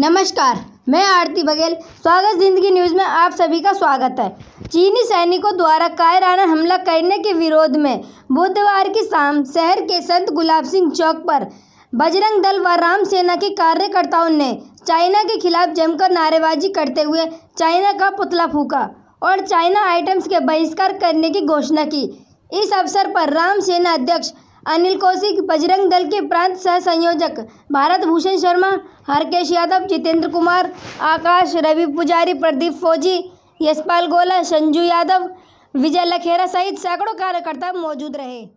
नमस्कार मैं आरती बघेल स्वागत जिंदगी न्यूज़ में आप सभी का स्वागत है चीनी सैनिकों द्वारा कायराना हमला करने के विरोध में बुधवार की शाम शहर के संत गुलाब सिंह चौक पर बजरंग दल व राम सेना के कार्यकर्ताओं ने चाइना के खिलाफ जमकर नारेबाजी करते हुए चाइना का पुतला फूका और चाइना आइटम्स के बहिष्कार करने की घोषणा की इस अवसर पर राम सेना अध्यक्ष अनिल कौशिक बजरंग दल के प्रांत सह संयोजक भारत भूषण शर्मा हरकेश यादव जितेंद्र कुमार आकाश रवि पुजारी प्रदीप फौजी यशपाल गोला संजू यादव विजय लखेरा सहित सैकड़ों कार्यकर्ता मौजूद रहे